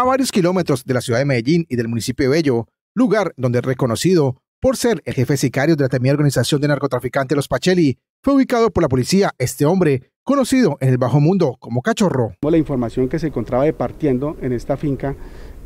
a varios kilómetros de la ciudad de Medellín y del municipio de Bello, lugar donde es reconocido por ser el jefe sicario de la temida organización de narcotraficantes Los Pacheli, fue ubicado por la policía este hombre, conocido en el bajo mundo como Cachorro. La información que se encontraba departiendo en esta finca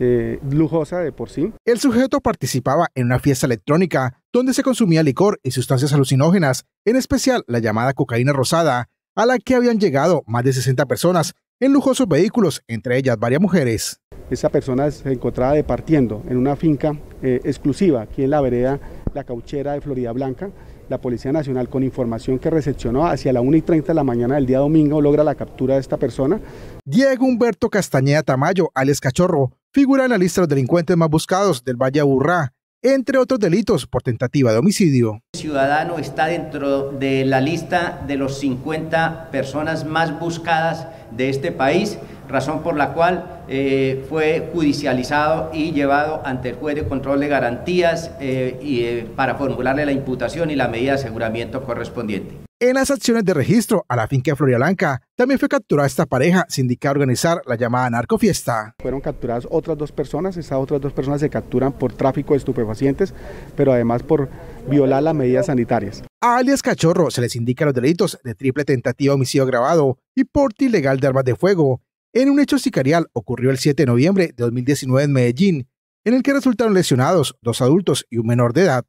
eh, lujosa de por sí. El sujeto participaba en una fiesta electrónica donde se consumía licor y sustancias alucinógenas, en especial la llamada cocaína rosada, a la que habían llegado más de 60 personas en lujosos vehículos, entre ellas varias mujeres. Esa persona se encontraba departiendo en una finca eh, exclusiva aquí en la vereda La Cauchera de Florida Blanca. La Policía Nacional, con información que recepcionó hacia la 1 y 30 de la mañana del día domingo, logra la captura de esta persona. Diego Humberto Castañeda Tamayo, alias Cachorro, figura en la lista de los delincuentes más buscados del Valle Aburrá, entre otros delitos por tentativa de homicidio. El ciudadano está dentro de la lista de los 50 personas más buscadas de este país, razón por la cual eh, fue judicializado y llevado ante el juez de control de garantías eh, y, eh, para formularle la imputación y la medida de aseguramiento correspondiente. En las acciones de registro a la finca Florialanca también fue capturada esta pareja sindicada a organizar la llamada narcofiesta. Fueron capturadas otras dos personas, estas otras dos personas se capturan por tráfico de estupefacientes, pero además por violar las medidas sanitarias. A alias Cachorro se les indica los delitos de triple tentativa de homicidio agravado y porte ilegal de armas de fuego en un hecho sicarial ocurrió el 7 de noviembre de 2019 en Medellín, en el que resultaron lesionados dos adultos y un menor de edad.